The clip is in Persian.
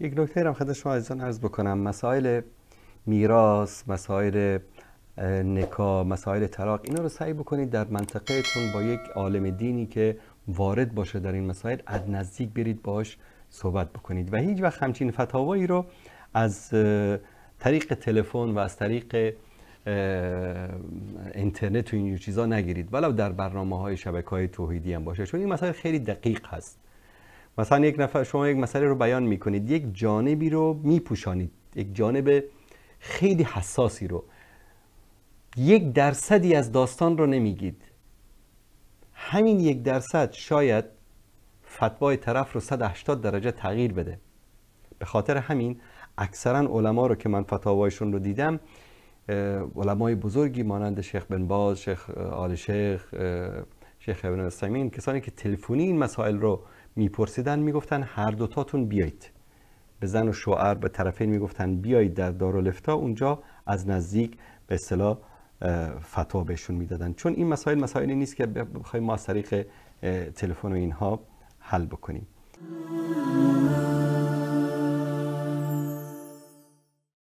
یک نکته هم خدمت شما عزیزان عرض بکنم مسائل میراث مسائل نکا، مسائل طلاق اینا رو سعی بکنید در منطقهتون با یک عالم دینی که وارد باشه در این مسائل از نزدیک برید باش صحبت بکنید و هیچ وقت همچین فتاوایی رو از طریق تلفن و از طریق اینترنت و این چیزا نگیرید ولو در برنامه های شبکه های توحیدی هم باشه چون این مسائل خیلی دقیق هست مثلا یک نفر شما یک مسئله رو بیان میکنید یک جانبی رو میپوشانید یک جانب خیلی حساسی رو یک درصدی از داستان رو نمیگید همین یک درصد شاید فتوای طرف رو 180 درجه تغییر بده به خاطر همین اکثرا علما رو که من فتاوایشون رو دیدم علمای بزرگی مانند شیخ بن باز شیخ آل شیخ شیخ ابن سمین کسانی که تلفنی این مسائل رو میپرسیدن میگفتن هر دوتاتون بیایید به زن و شوهر به طرفین میگفتن بیایید در دارالفتا اونجا از نزدیک به اصطلاح فتا بهشون میدادن چون این مسائل مسائلی نیست که بخوایم ما از طریق تلفن و اینها حل بکنیم